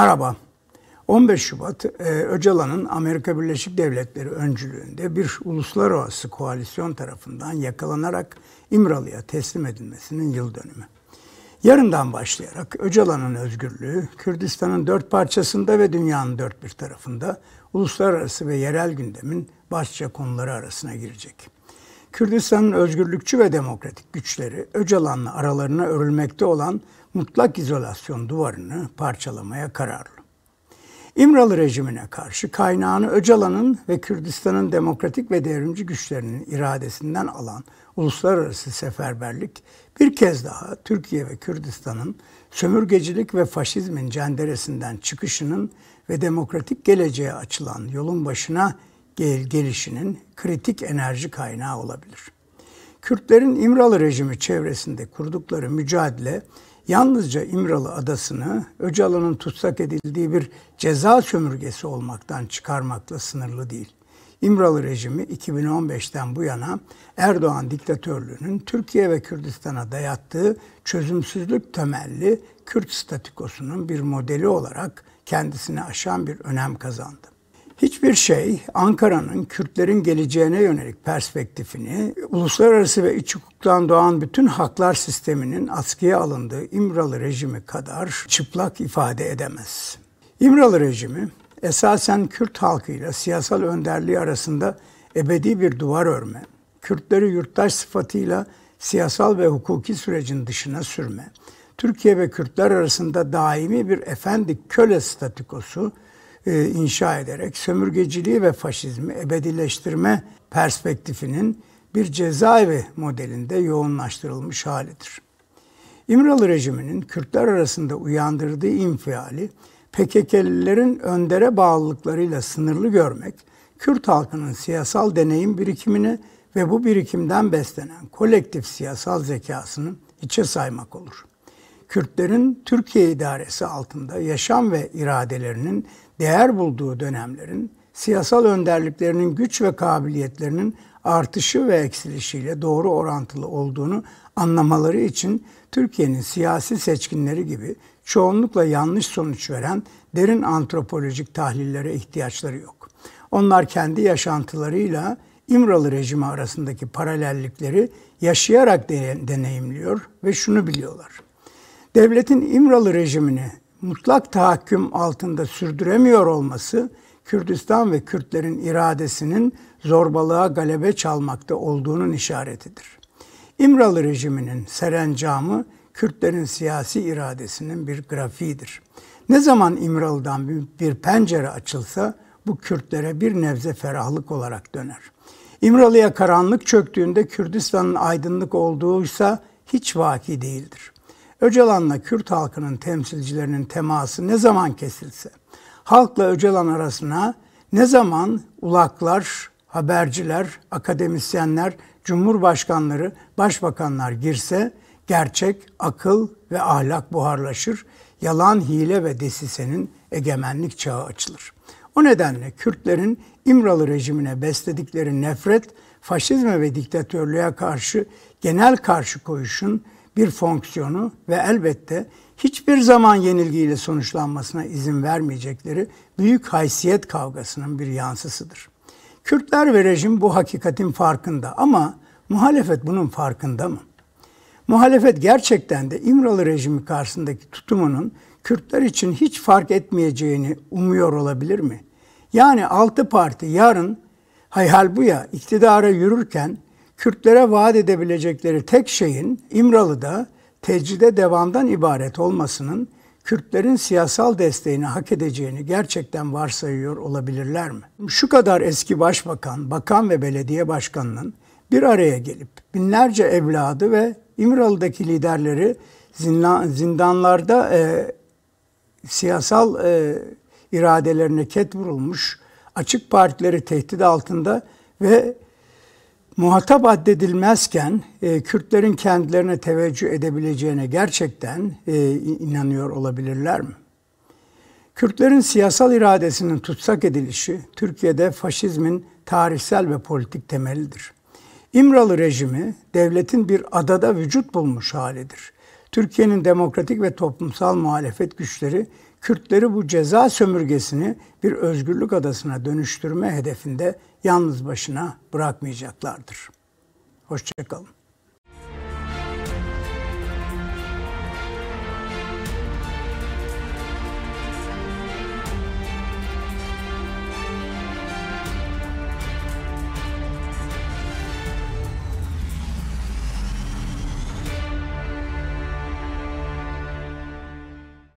Merhaba. 15 Şubat e, Öcalan'ın Amerika Birleşik Devletleri öncülüğünde bir uluslararası koalisyon tarafından yakalanarak İmralı'ya teslim edilmesinin yıl dönümü. Yarından başlayarak Öcalan'ın özgürlüğü Kürdistan'ın dört parçasında ve dünyanın dört bir tarafında uluslararası ve yerel gündemin başlıca konuları arasına girecek. Kürdistan'ın özgürlükçü ve demokratik güçleri Öcalan'la aralarına örülmekte olan mutlak izolasyon duvarını parçalamaya kararlı. İmralı rejimine karşı kaynağını Öcalan'ın ve Kürdistan'ın demokratik ve devrimci güçlerinin iradesinden alan uluslararası seferberlik bir kez daha Türkiye ve Kürdistan'ın sömürgecilik ve faşizmin cenderesinden çıkışının ve demokratik geleceğe açılan yolun başına gel gelişinin kritik enerji kaynağı olabilir.'' Kürtlerin İmralı rejimi çevresinde kurdukları mücadele yalnızca İmralı adasını Öcalan'ın tutsak edildiği bir ceza sömürgesi olmaktan çıkarmakla sınırlı değil. İmralı rejimi 2015'ten bu yana Erdoğan diktatörlüğünün Türkiye ve Kürdistan'a dayattığı çözümsüzlük temelli Kürt statikosunun bir modeli olarak kendisini aşan bir önem kazandı. Hiçbir şey Ankara'nın Kürtlerin geleceğine yönelik perspektifini, uluslararası ve iç hukuktan doğan bütün haklar sisteminin askıya alındığı İmralı rejimi kadar çıplak ifade edemez. İmralı rejimi esasen Kürt halkıyla siyasal önderliği arasında ebedi bir duvar örme, Kürtleri yurttaş sıfatıyla siyasal ve hukuki sürecin dışına sürme, Türkiye ve Kürtler arasında daimi bir efendi köle statükosu e, inşa ederek sömürgeciliği ve faşizmi ebedileştirme perspektifinin bir cezaevi modelinde yoğunlaştırılmış halidir. İmralı rejiminin Kürtler arasında uyandırdığı infiali PKK'lilerin öndere bağlılıklarıyla sınırlı görmek, Kürt halkının siyasal deneyim birikimini ve bu birikimden beslenen kolektif siyasal zekasını içe saymak olur. Kürtlerin Türkiye idaresi altında yaşam ve iradelerinin değer bulduğu dönemlerin siyasal önderliklerinin güç ve kabiliyetlerinin artışı ve eksilişiyle doğru orantılı olduğunu anlamaları için Türkiye'nin siyasi seçkinleri gibi çoğunlukla yanlış sonuç veren derin antropolojik tahlillere ihtiyaçları yok. Onlar kendi yaşantılarıyla İmralı rejimi arasındaki paralellikleri yaşayarak deneyimliyor ve şunu biliyorlar. Devletin İmralı rejimini mutlak tahakküm altında sürdüremiyor olması Kürdistan ve Kürtlerin iradesinin zorbalığa galebe çalmakta olduğunun işaretidir. İmralı rejiminin serencamı Kürtlerin siyasi iradesinin bir grafiğidir. Ne zaman İmralı'dan bir pencere açılsa bu Kürtlere bir nebze ferahlık olarak döner. İmralı'ya karanlık çöktüğünde Kürdistan'ın aydınlık olduğuysa hiç vaki değildir. Öcalan'la Kürt halkının temsilcilerinin teması ne zaman kesilse, halkla Öcalan arasına ne zaman ulaklar, haberciler, akademisyenler, cumhurbaşkanları, başbakanlar girse gerçek, akıl ve ahlak buharlaşır, yalan, hile ve desisenin egemenlik çağı açılır. O nedenle Kürtlerin İmralı rejimine besledikleri nefret, faşizme ve diktatörlüğe karşı genel karşı koyuşun bir fonksiyonu ve elbette hiçbir zaman yenilgiyle sonuçlanmasına izin vermeyecekleri büyük haysiyet kavgasının bir yansısıdır. Kürtler ve rejim bu hakikatin farkında ama muhalefet bunun farkında mı? Muhalefet gerçekten de İmralı rejimi karşısındaki tutumunun Kürtler için hiç fark etmeyeceğini umuyor olabilir mi? Yani altı parti yarın hayhal bu ya iktidara yürürken Kürtlere vaat edebilecekleri tek şeyin İmralı'da tecride devamdan ibaret olmasının Kürtlerin siyasal desteğini hak edeceğini gerçekten varsayıyor olabilirler mi? Şu kadar eski başbakan, bakan ve belediye başkanının bir araya gelip binlerce evladı ve İmralı'daki liderleri zindanlarda e, siyasal e, iradelerine ket vurulmuş, açık partileri tehdit altında ve muhatap addedilmezken e, Kürtlerin kendilerine teveccüh edebileceğine gerçekten e, inanıyor olabilirler mi? Kürtlerin siyasal iradesinin tutsak edilişi Türkiye'de faşizmin tarihsel ve politik temelidir. İmralı rejimi devletin bir adada vücut bulmuş halidir. Türkiye'nin demokratik ve toplumsal muhalefet güçleri Kürtleri bu ceza sömürgesini bir özgürlük adasına dönüştürme hedefinde yalnız başına bırakmayacaklardır. Hoşçakalın.